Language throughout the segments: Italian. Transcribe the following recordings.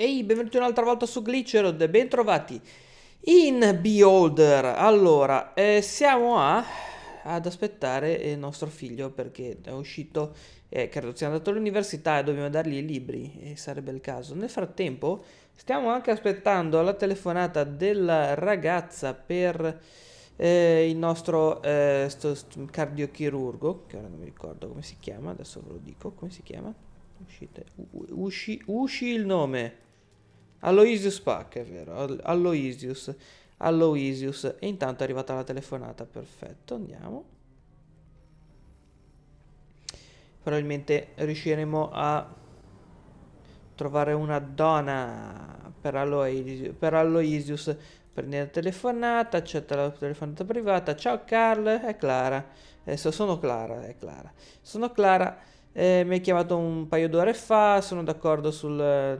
Ehi, benvenuti un'altra volta su Glitcherod, bentrovati in Beholder. Allora, eh, siamo a, ad aspettare il nostro figlio perché è uscito, eh, credo sia andato all'università e dobbiamo dargli i libri, e sarebbe il caso. Nel frattempo stiamo anche aspettando la telefonata della ragazza per eh, il nostro eh, sto, sto cardiochirurgo, che ora non mi ricordo come si chiama, adesso ve lo dico, come si chiama? Uscite, usci, usci il nome. Aloisius Pack, è vero, Aloisius, Aloisius. E intanto è arrivata la telefonata, perfetto, andiamo. Probabilmente riusciremo a trovare una donna per, Aloisius. Per Aloisius. Prendete la telefonata, accetta la telefonata privata. Ciao Carl, è Clara. Adesso sono Clara, è Clara. Sono Clara. Eh, mi ha chiamato un paio d'ore fa, sono d'accordo sul eh,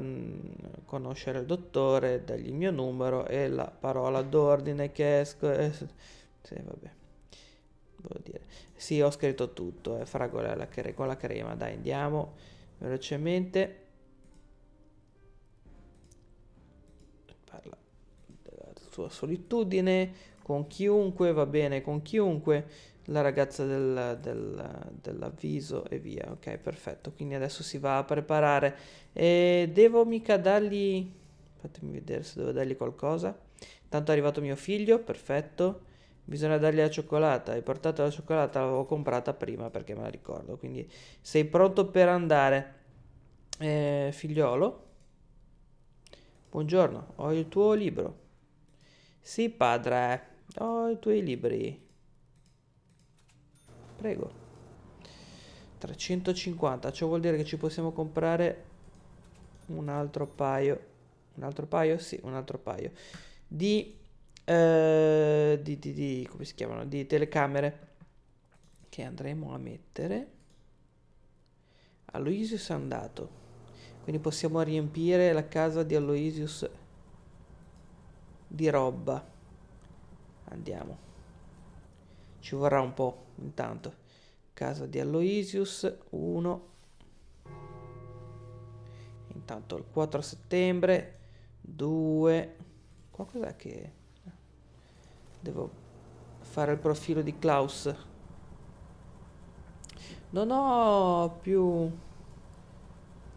conoscere il dottore, dargli il mio numero e la parola d'ordine che esco. Eh, sì, vabbè. Devo dire. Sì, ho scritto tutto, eh, fragola la cre- con la crema, dai, andiamo velocemente. Parla della sua solitudine con chiunque, va bene con chiunque la ragazza del, del, dell'avviso e via. Ok, perfetto. Quindi adesso si va a preparare. E devo mica dargli... Fatemi vedere se devo dargli qualcosa. Intanto è arrivato mio figlio, perfetto. Bisogna dargli la cioccolata. Hai portato la cioccolata? L'avevo comprata prima perché me la ricordo. Quindi sei pronto per andare, eh, figliolo? Buongiorno, ho il tuo libro. Sì, padre, ho i tuoi libri. Prego. 350, ciò vuol dire che ci possiamo comprare un altro paio. Un altro paio? Sì, un altro paio. Di, eh, di, di, di come si chiamano? Di telecamere che andremo a mettere. Aloysius è andato. Quindi possiamo riempire la casa di Aloysius di roba. Andiamo. Ci vorrà un po' intanto casa di Aloysius 1 intanto il 4 settembre 2 qua cos'è che devo fare il profilo di Klaus non ho più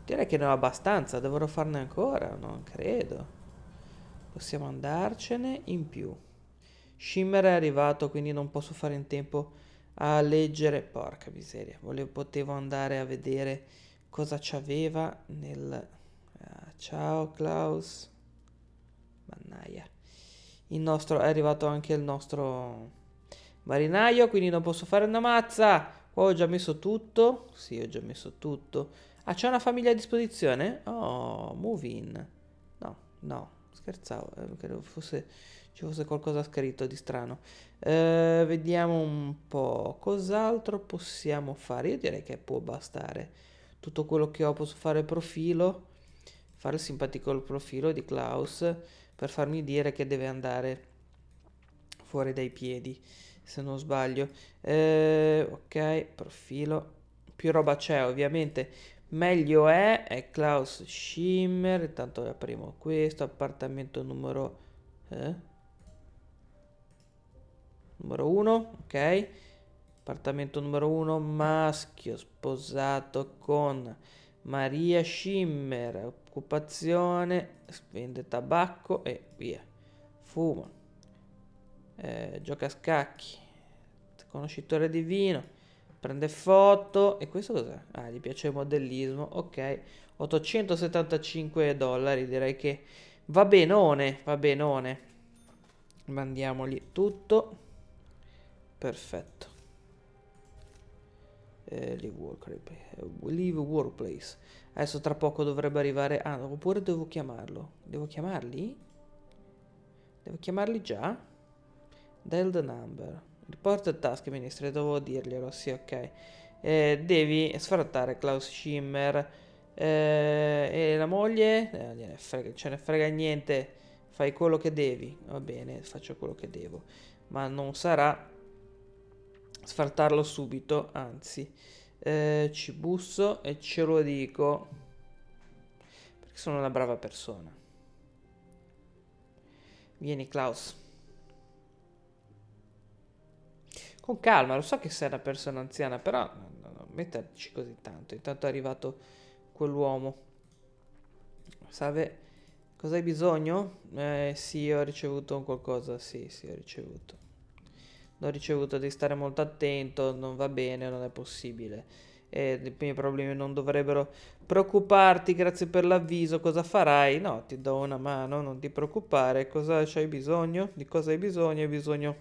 direi che ne ho abbastanza dovrò farne ancora non credo possiamo andarcene in più Shimmer è arrivato quindi non posso fare in tempo a leggere, porca miseria, volevo, potevo andare a vedere cosa c'aveva nel... Ah, ciao Klaus, mannaia. Il nostro, è arrivato anche il nostro marinaio, quindi non posso fare una mazza. Qua ho già messo tutto. Sì, ho già messo tutto. Ah, c'è una famiglia a disposizione? Oh, move in. No, no, scherzavo, eh, fosse ci fosse qualcosa scritto di strano. Eh, vediamo un po' cos'altro possiamo fare. Io direi che può bastare. Tutto quello che ho posso fare profilo, fare il simpatico il profilo di Klaus per farmi dire che deve andare fuori dai piedi, se non sbaglio. Eh, ok, profilo. Più roba c'è ovviamente, meglio è, è Klaus Schimmer, intanto apriamo questo, appartamento numero... Eh? numero 1, ok? Appartamento numero 1, maschio, sposato con Maria Schimmer, occupazione, vende tabacco e via. Fuma, eh, gioca a scacchi, conoscitore di vino, prende foto e questo cos'è? Ah, gli piace il modellismo, ok. 875 dollari, direi che va benone, va benone. Mandiamogli tutto. Perfetto. Eh, leave, work, leave workplace. Adesso tra poco dovrebbe arrivare... Ah, oppure devo chiamarlo. Devo chiamarli? Devo chiamarli già? Dial the number. Report task, ministro. Devo dirglielo, sì, ok. Eh, devi sfrattare Klaus Schimmer. Eh, e la moglie? Eh, frega, ce ne frega niente. Fai quello che devi. Va bene, faccio quello che devo. Ma non sarà sfartarlo subito, anzi. Eh, ci busso e ce lo dico. Perché sono una brava persona. Vieni Klaus. Con calma, lo so che sei una persona anziana, però non, non metterci così tanto. Intanto è arrivato quell'uomo. Salve, cosa hai bisogno? Eh sì, ho ricevuto qualcosa, sì, sì, ho ricevuto l'ho ricevuto di stare molto attento, non va bene, non è possibile. E i miei problemi non dovrebbero preoccuparti, grazie per l'avviso, cosa farai? No, ti do una mano, non ti preoccupare, cosa hai bisogno? Di cosa hai bisogno? Hai bisogno...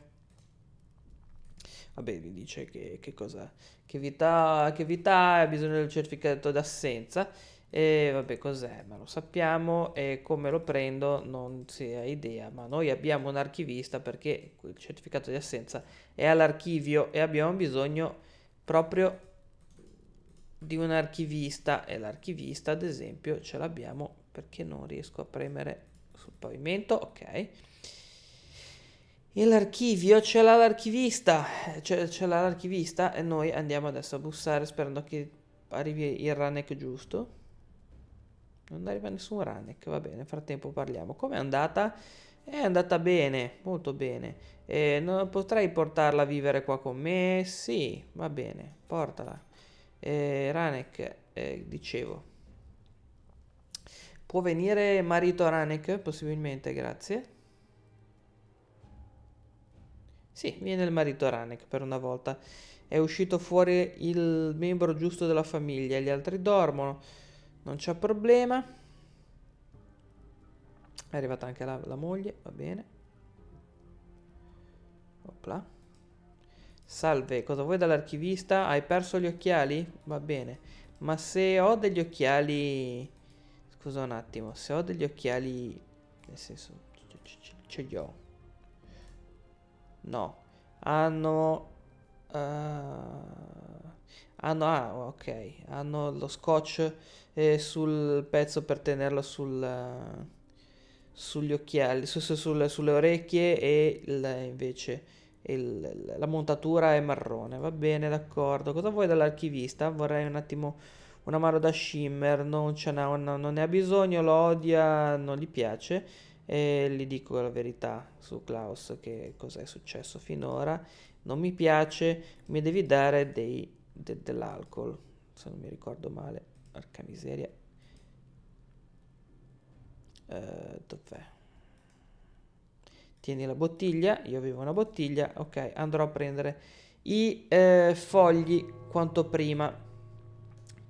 Vabbè, vi dice che, che cosa... Che vita, che vita ha, ha bisogno del certificato d'assenza e vabbè, cos'è? Ma lo sappiamo e come lo prendo non si ha idea, ma noi abbiamo un archivista perché il certificato di assenza è all'archivio e abbiamo bisogno proprio di un archivista e l'archivista ad esempio ce l'abbiamo perché non riesco a premere sul pavimento, ok. E l'archivio ce l'ha l'archivista, ce, ce l'ha l'archivista e noi andiamo adesso a bussare sperando che arrivi il runec giusto. Non arriva nessun Ranek, va bene, nel frattempo parliamo. Com'è andata? È andata bene, molto bene. Eh, potrei portarla a vivere qua con me? Sì, va bene, portala. Eh, Ranek, eh, dicevo. Può venire marito Ranek, possibilmente, grazie. Sì, viene il marito Ranek per una volta. È uscito fuori il membro giusto della famiglia, gli altri dormono. Non c'è problema. È arrivata anche la, la moglie, va bene. Opla. Salve, cosa vuoi dall'archivista? Hai perso gli occhiali? Va bene. Ma se ho degli occhiali... Scusa un attimo, se ho degli occhiali... Nel senso, ce li ho. No. Hanno... Uh hanno, ah, ah, ok, hanno lo scotch eh, sul pezzo per tenerlo sul, eh, sugli occhiali, su, su, sulle, sulle orecchie e il, invece il, la montatura è marrone. Va bene, d'accordo. Cosa vuoi dall'archivista? Vorrei un attimo una mano da shimmer, non, una, non ne ha bisogno, lo odia, non gli piace. E gli dico la verità su Klaus che cosa è successo finora. Non mi piace, mi devi dare dei de, dell'alcol, se non mi ricordo male, porca miseria. Uh, dov'è? Tieni la bottiglia, io avevo una bottiglia, ok, andrò a prendere i eh, fogli quanto prima.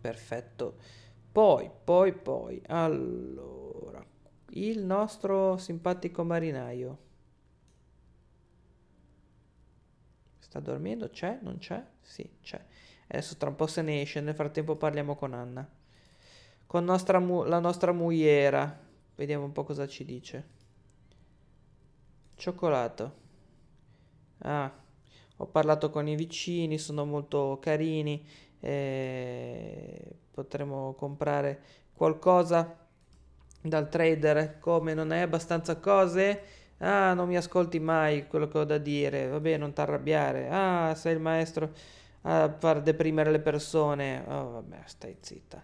Perfetto. Poi, poi, poi, allora, il nostro simpatico marinaio. Sta dormendo? C'è? Non c'è? Sì, c'è. Adesso tra un po' se ne esce, nel frattempo parliamo con Anna. Con nostra mu- la nostra muiera. Vediamo un po' cosa ci dice. Cioccolato. Ah, ho parlato con i vicini, sono molto carini. Eh, potremmo comprare qualcosa dal trader. Come non hai abbastanza cose? Ah, non mi ascolti mai quello che ho da dire. Vabbè, non ti arrabbiare. Ah, sei il maestro a far deprimere le persone. Oh, vabbè, stai zitta.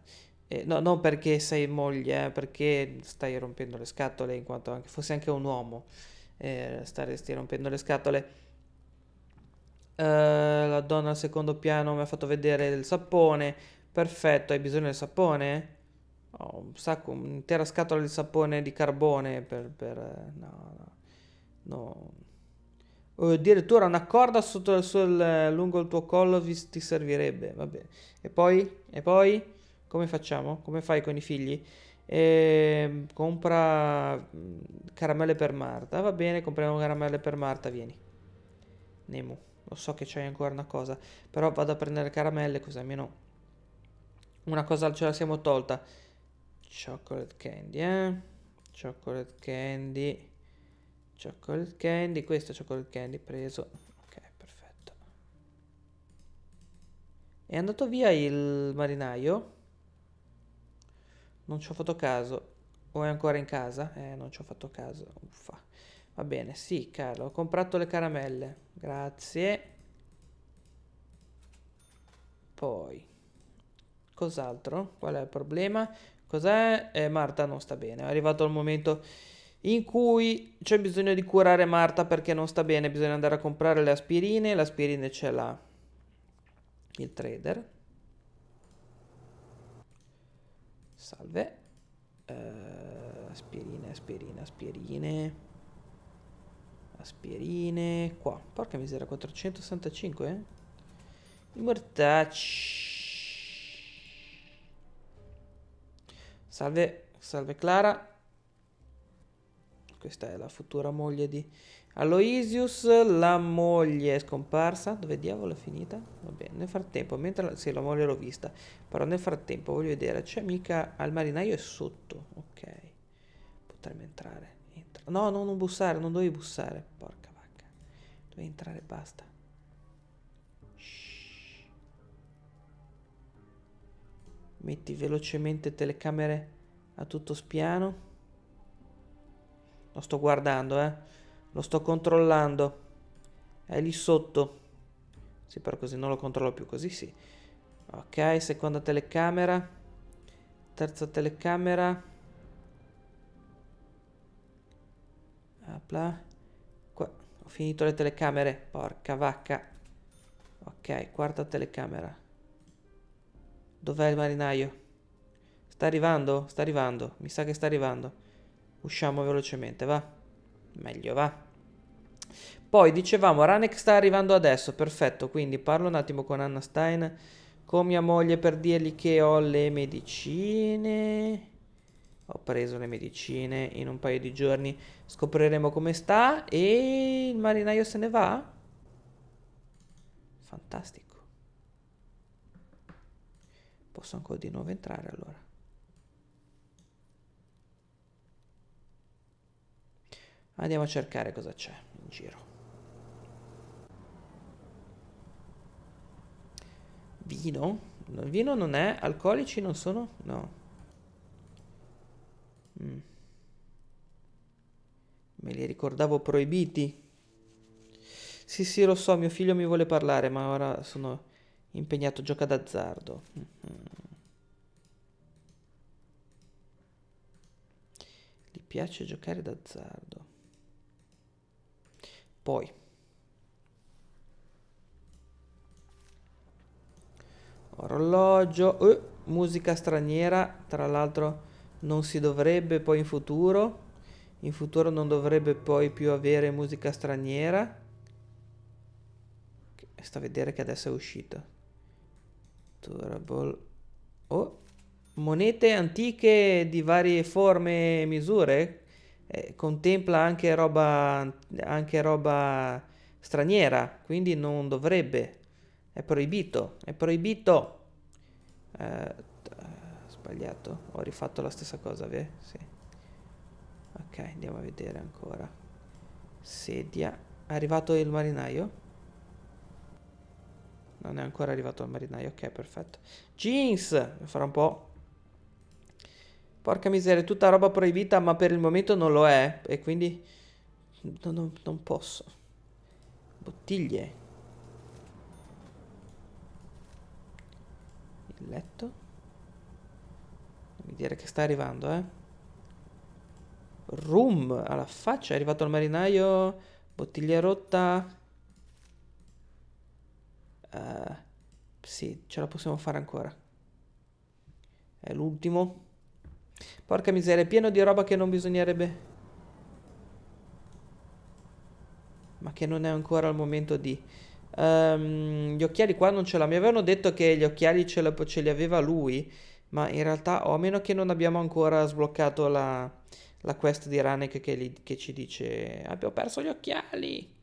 Eh, no, non perché sei moglie, eh, perché stai rompendo le scatole, in quanto anche, fosse anche un uomo, eh, staresti rompendo le scatole. Uh, la donna al secondo piano mi ha fatto vedere il sapone. Perfetto, hai bisogno del sapone? Ho oh, un sacco, un'intera scatola di sapone di carbone per... per eh, no, no. no o eh, addirittura una corda sotto, sul, lungo il tuo collo vi, ti servirebbe. Vabbè. E poi? E poi? Come facciamo? Come fai con i figli? E ehm, compra mm, caramelle per Marta. Va bene, compriamo caramelle per Marta, vieni. Nemo, lo so che c'hai ancora una cosa, però vado a prendere caramelle così almeno una cosa ce la siamo tolta. Chocolate candy, eh? Chocolate candy. Chocolate candy, questo chocolate candy preso. Ok, perfetto. È andato via il marinaio? Non ci ho fatto caso. O è ancora in casa? Eh, non ci ho fatto caso. Uffa. Va bene, sì, caro. Ho comprato le caramelle. Grazie. Poi. Cos'altro? Qual è il problema? Cos'è? Eh, Marta non sta bene. È arrivato il momento in cui c'è bisogno di curare Marta perché non sta bene, bisogna andare a comprare le aspirine, le aspirine ce l'ha il trader. Salve. Uh, aspirine, aspirine, aspirine. Aspirine. Qua. Porca miseria, 465, eh? I mortacci. Salve, salve Clara. Questa è la futura moglie di Aloisius, La moglie è scomparsa. Dove diavolo è finita? Va bene, nel frattempo, mentre... La... Sì, la moglie l'ho vista. Però nel frattempo voglio vedere. C'è mica... Al marinaio è sotto. Ok. Potremmo entrare. Entra. No, no, non bussare. Non dovevi bussare. Porca vacca. Dovevi entrare e basta. Metti velocemente telecamere a tutto spiano. Lo sto guardando, eh. Lo sto controllando. È lì sotto. Sì, però così non lo controllo più, così sì. Ok, seconda telecamera. Terza telecamera. Apla. Qua. Ho finito le telecamere. Porca vacca. Ok, quarta telecamera. Dov'è il marinaio? Sta arrivando? Sta arrivando. Mi sa che sta arrivando. Usciamo velocemente, va? Meglio, va? Poi dicevamo, Ranek sta arrivando adesso, perfetto, quindi parlo un attimo con Anna Stein, con mia moglie per dirgli che ho le medicine. Ho preso le medicine, in un paio di giorni scopriremo come sta e il marinaio se ne va? Fantastico. Posso ancora di nuovo entrare allora. Andiamo a cercare cosa c'è in giro. Vino? Il vino non è? Alcolici non sono? No. Mm. Me li ricordavo proibiti. Sì, sì, lo so, mio figlio mi vuole parlare, ma ora sono impegnato, gioca d'azzardo. Mm -hmm. piace giocare d'azzardo. Poi, orologio, eh, musica straniera, tra l'altro non si dovrebbe poi in futuro, in futuro non dovrebbe poi più avere musica straniera. Sta a vedere che adesso è uscito. Durable. Oh, monete antiche di varie forme e misure eh, contempla anche roba, anche roba straniera, quindi non dovrebbe, è proibito, è proibito. Eh, sbagliato, ho rifatto la stessa cosa, vero? Sì. Ok, andiamo a vedere ancora. Sedia. È arrivato il marinaio? Non è ancora arrivato il marinaio, ok, perfetto. Jeans! Fra un po' Porca miseria, è tutta roba proibita, ma per il momento non lo è. E quindi... non, non, non posso. Bottiglie. Il letto. mi dire che sta arrivando, eh. Room, alla faccia, è arrivato il marinaio. Bottiglia rotta. Uh, sì, ce la possiamo fare ancora. È l'ultimo. Porca miseria, è pieno di roba che non bisognerebbe... Ma che non è ancora il momento di... Um, gli occhiali qua non ce l'ha. Mi avevano detto che gli occhiali ce, ce, li aveva lui. Ma in realtà, o a meno che non abbiamo ancora sbloccato la, la quest di Ranek che, li, che ci dice... Abbiamo perso gli occhiali!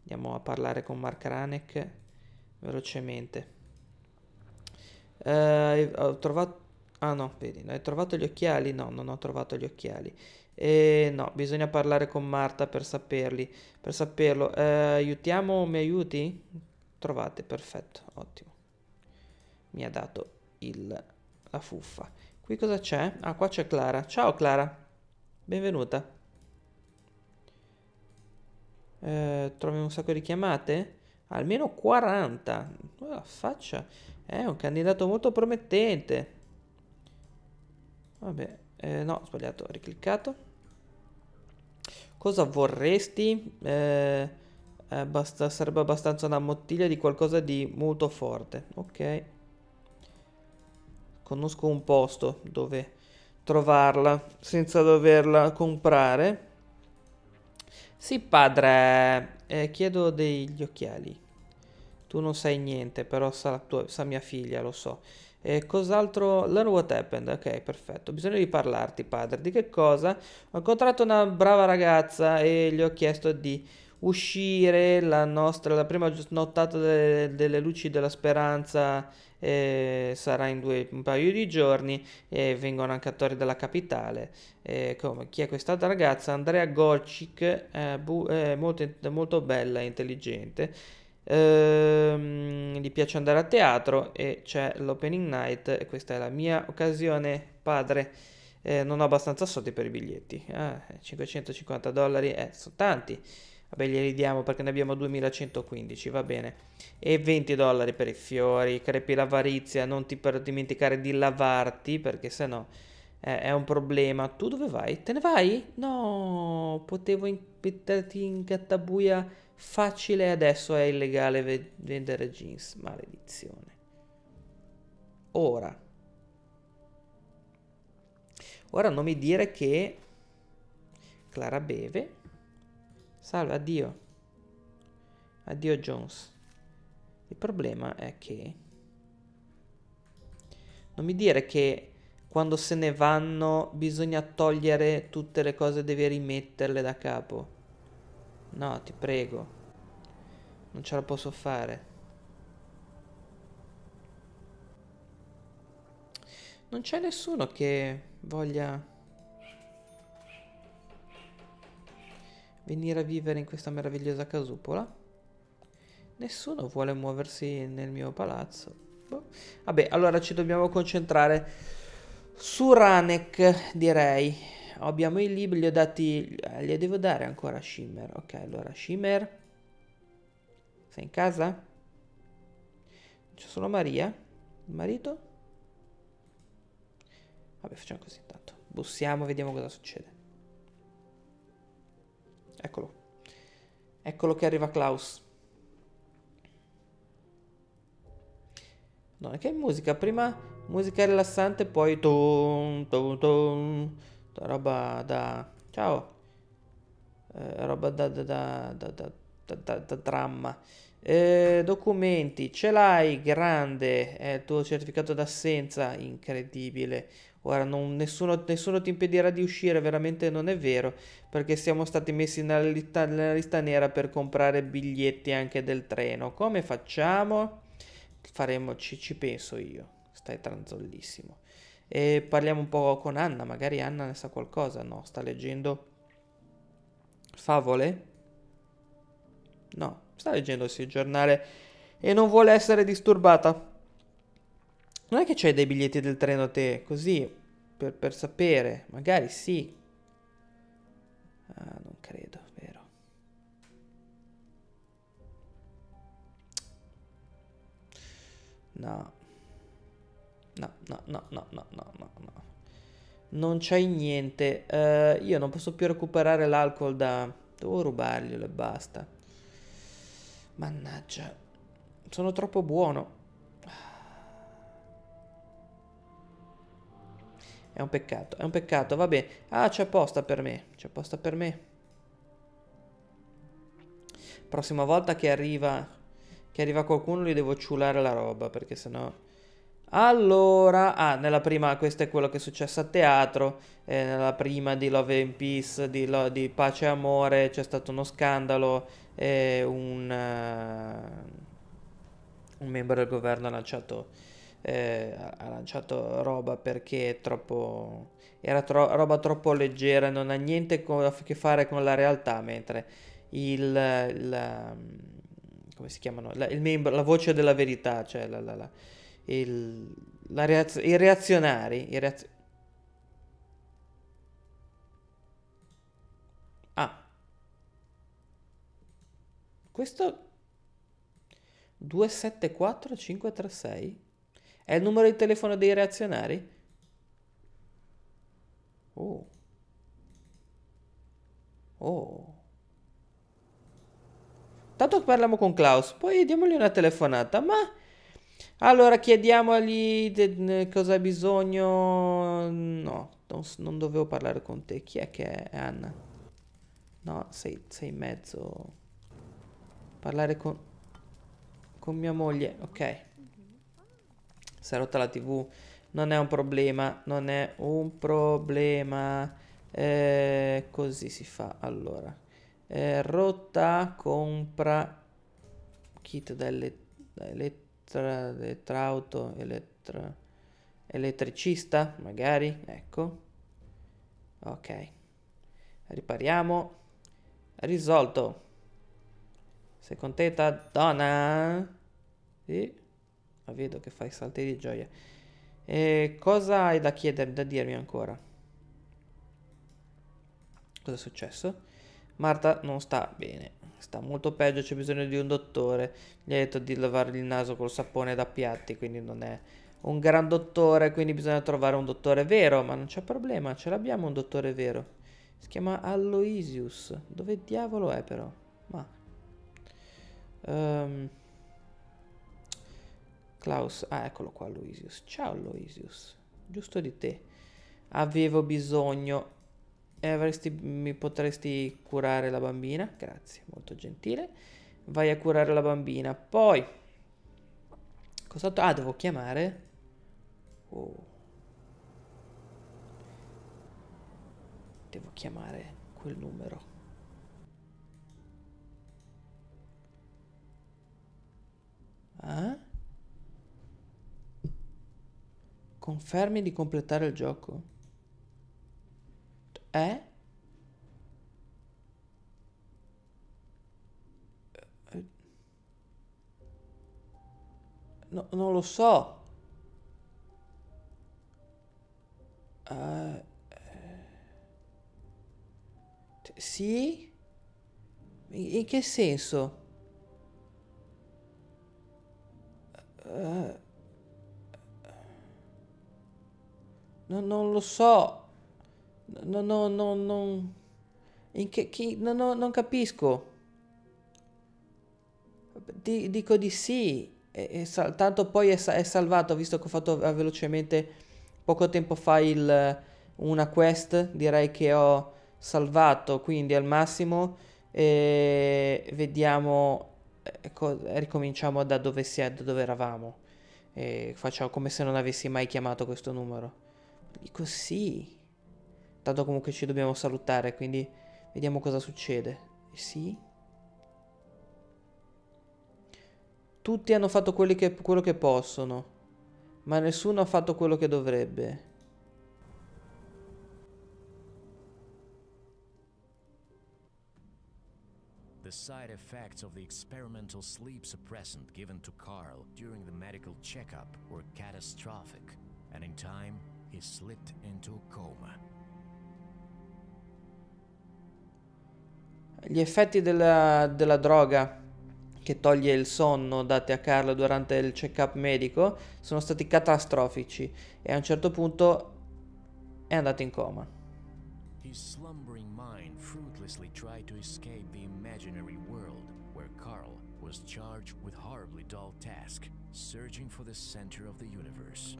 Andiamo a parlare con Mark Ranek velocemente. Uh, ho trovato Ah no, vedi, hai trovato gli occhiali? No, non ho trovato gli occhiali. E no, bisogna parlare con Marta per saperli, per saperlo. Eh, aiutiamo, mi aiuti? Trovate, perfetto, ottimo. Mi ha dato il, la fuffa. Qui cosa c'è? Ah, qua c'è Clara. Ciao Clara, benvenuta. Eh, trovi un sacco di chiamate? Almeno 40. La faccia è un candidato molto promettente. Vabbè, eh, no, sbagliato, ho ricliccato. Cosa vorresti? Eh, eh basta, sarebbe abbastanza una bottiglia di qualcosa di molto forte. Ok. Conosco un posto dove trovarla senza doverla comprare. Sì, padre, eh, chiedo degli occhiali. Tu non sai niente, però sa, tua, sa mia figlia, lo so. E cos'altro? Learn what happened. Ok, perfetto. Bisogna parlarti, padre. Di che cosa? Ho incontrato una brava ragazza e gli ho chiesto di uscire la nostra la prima nottata delle, delle luci della speranza eh, sarà in due, un paio di giorni e eh, vengono anche attori della capitale eh, come, chi è questa ragazza Andrea Golcic eh, bu, eh, molto, molto bella e intelligente Ehm, gli piace andare a teatro e c'è l'opening night e questa è la mia occasione, padre. Eh, non ho abbastanza soldi per i biglietti. Ah, 550 eh, dollari, eh, sono tanti. Vabbè, glieli diamo perché ne abbiamo 2115, va bene. E 20 dollari per i fiori, crepi l'avarizia, non ti per dimenticare di lavarti perché se no eh, è un problema. Tu dove vai? Te ne vai? No, potevo impettarti in cattabuia facile adesso è illegale ve- vendere jeans, maledizione. Ora, ora non mi dire che Clara beve, salve, addio, addio Jones. Il problema è che non mi dire che quando se ne vanno bisogna togliere tutte le cose, devi rimetterle da capo. No, ti prego. Non ce la posso fare. Non c'è nessuno che voglia venire a vivere in questa meravigliosa casupola. Nessuno vuole muoversi nel mio palazzo. Boh. Vabbè, allora ci dobbiamo concentrare su Ranek, direi abbiamo i libri, li ho dati, eh, li devo dare ancora a Shimmer, ok, allora Shimmer, sei in casa? C'è solo Maria, il marito? Vabbè, facciamo così intanto, bussiamo, vediamo cosa succede. Eccolo, eccolo che arriva Klaus. Non è che musica, prima musica rilassante, poi ton, ton, ton roba da... Ciao! Eh, roba da, da, da, da, da, da dramma. Eh, documenti, ce l'hai, grande, è il tuo certificato d'assenza, incredibile. Ora non, nessuno, nessuno, ti impedirà di uscire, veramente non è vero, perché siamo stati messi nella lista, nella lista nera per comprare biglietti anche del treno. Come facciamo? Faremo, ci, ci penso io, stai tranzollissimo. E parliamo un po' con Anna, magari Anna ne sa qualcosa. No, sta leggendo favole? No, sta leggendo il giornale e non vuole essere disturbata. Non è che c'hai dei biglietti del treno te, così, per, per sapere. Magari sì. Ah, non credo, vero. No no, no, no, no, no, no, no, Non c'hai niente. Uh, io non posso più recuperare l'alcol da... Devo rubarglielo e basta. Mannaggia. Sono troppo buono. È un peccato, è un peccato, vabbè. Ah, c'è posta per me, c'è posta per me. Prossima volta che arriva, che arriva qualcuno gli devo ciulare la roba, perché sennò... Allora, ah, nella prima, questo è quello che è successo a teatro, eh, nella prima di Love and Peace, di, lo, di Pace e Amore, c'è stato uno scandalo, eh, un, uh, un, membro del governo ha lanciato, eh, ha lanciato roba perché troppo, era tro roba troppo leggera, non ha niente a che fare con la realtà, mentre il... La, mm, come si chiamano? La, il membro, la voce della verità, cioè la, la, la il, reaz- i reazionari. I reaz- ah. Questo 274-536 è il numero di telefono dei reazionari? Oh. Oh. Tanto parliamo con Klaus, poi diamogli una telefonata, ma... Allora chiediamogli cosa ha bisogno. No, non, non, dovevo parlare con te. Chi è che è Anna? No, sei, sei in mezzo. Parlare con, con mia moglie. Ok. Si è rotta la tv. Non è un problema. Non è un problema. Eh, così si fa. Allora. Eh, rotta compra kit da, ele- Elettra, elettrauto, elettra, elettricista, magari, ecco. Ok. Ripariamo. Risolto. Sei contenta, donna? Sì. La vedo che fai salti di gioia. E cosa hai da chiedermi, da dirmi ancora? Cosa è successo? Marta non sta bene. Sta molto peggio, c'è bisogno di un dottore. Gli ha detto di lavare il naso col sapone da piatti, quindi non è un gran dottore, quindi bisogna trovare un dottore vero, ma non c'è problema, ce l'abbiamo un dottore vero. Si chiama Aloysius. Dove diavolo è però? Ma... Um... Klaus... Ah, eccolo qua, Aloysius. Ciao, Aloysius. Giusto di te. Avevo bisogno eh, avresti, mi potresti curare la bambina? Grazie, molto gentile. Vai a curare la bambina. Poi, Cosa Ah, devo chiamare. Oh. Devo chiamare quel numero. Ah? Confermi di completare il gioco. Eh? No, non lo so. Uh, sì? In che senso? Uh, eh, no, non lo so. No, no, no, no. In che, chi, no, no, non capisco. Di, dico di sì. E, e sal, tanto poi è, è, salvato, visto che ho fatto eh, velocemente poco tempo fa il, una quest, direi che ho salvato, quindi al massimo e vediamo, ecco, ricominciamo da dove, si è, da dove eravamo. E facciamo come se non avessi mai chiamato questo numero. Dico sì. Tanto comunque ci dobbiamo salutare, quindi vediamo cosa succede. Sì? Tutti hanno fatto che, quello che possono, ma nessuno ha fatto quello che dovrebbe. The side effects of the experimental sleep suppressant given to Carl during the medical checkup were catastrophic, and in time he slipped into a coma. Gli effetti della, della droga che toglie il sonno date a Carl durante il check-up medico sono stati catastrofici e a un certo punto è andato in coma. His slumbering mind fruitlessly tried to escape the imaginary world where Carl was charged with horribly dull task, searching for the center of the universe.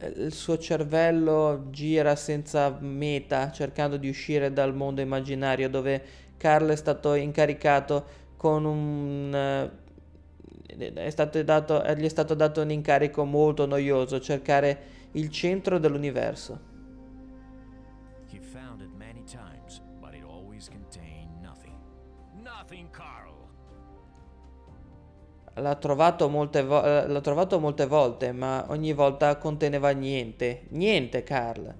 Eh, il suo cervello gira senza meta, cercando di uscire dal mondo immaginario dove Carl è stato incaricato con un... Eh, è stato dato, gli è stato dato un incarico molto noioso, cercare il centro dell'universo. L'ha trovato, molte vo- eh, trovato, molte volte, ma ogni volta conteneva niente. Niente, Carl.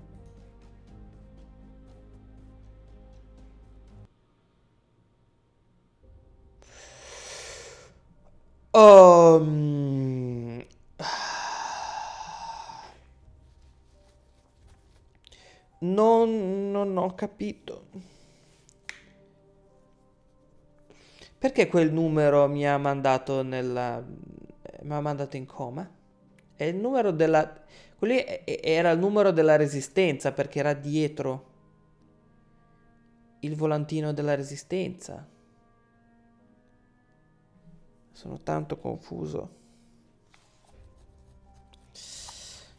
Oh, non, non ho capito. Perché quel numero mi ha mandato nella... mi ha mandato in coma? È il numero della... Quello era il numero della resistenza perché era dietro il volantino della resistenza. Sono tanto confuso.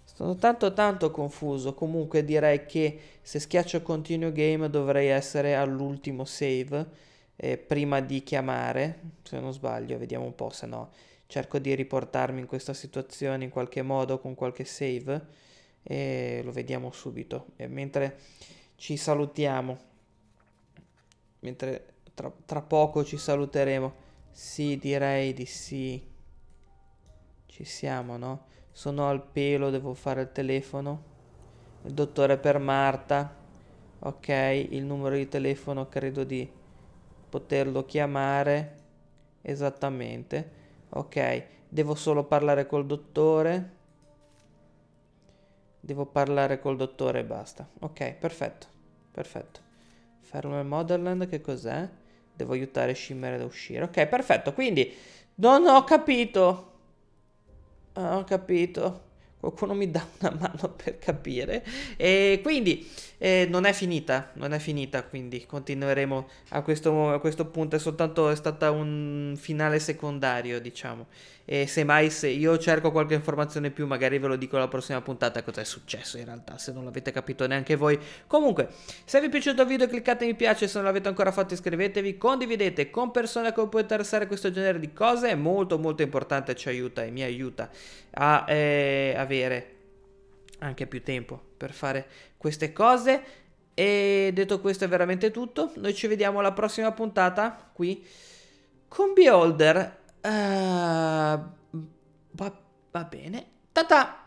Sono tanto tanto confuso. Comunque direi che se schiaccio continue game dovrei essere all'ultimo save eh, prima di chiamare, se non sbaglio, vediamo un po', se no cerco di riportarmi in questa situazione in qualche modo con qualche save e lo vediamo subito. E mentre ci salutiamo, mentre tra, tra poco ci saluteremo. Sì, direi di sì. Ci siamo, no? Sono al pelo, devo fare il telefono. Il dottore per Marta. Ok, il numero di telefono credo di poterlo chiamare esattamente ok devo solo parlare col dottore devo parlare col dottore e basta ok perfetto perfetto Fermo il Motherland che cos'è? Devo aiutare scimmere a uscire Ok perfetto quindi non ho capito ah, Ho capito qualcuno mi dà una mano per capire. E quindi eh, non è finita, non è finita, quindi continueremo a questo, a questo punto, è soltanto è stata un finale secondario, diciamo. E semmai se io cerco qualche informazione più, magari ve lo dico alla prossima puntata cosa è successo in realtà, se non l'avete capito neanche voi. Comunque, se vi è piaciuto il video cliccate mi piace, se non l'avete ancora fatto iscrivetevi, condividete con persone cui può interessare questo genere di cose, è molto molto importante, ci aiuta e mi aiuta a, eh, a avere anche più tempo per fare queste cose. E detto questo è veramente tutto. Noi ci vediamo alla prossima puntata qui con Beholder. Uh, va, va bene. Ta-ta!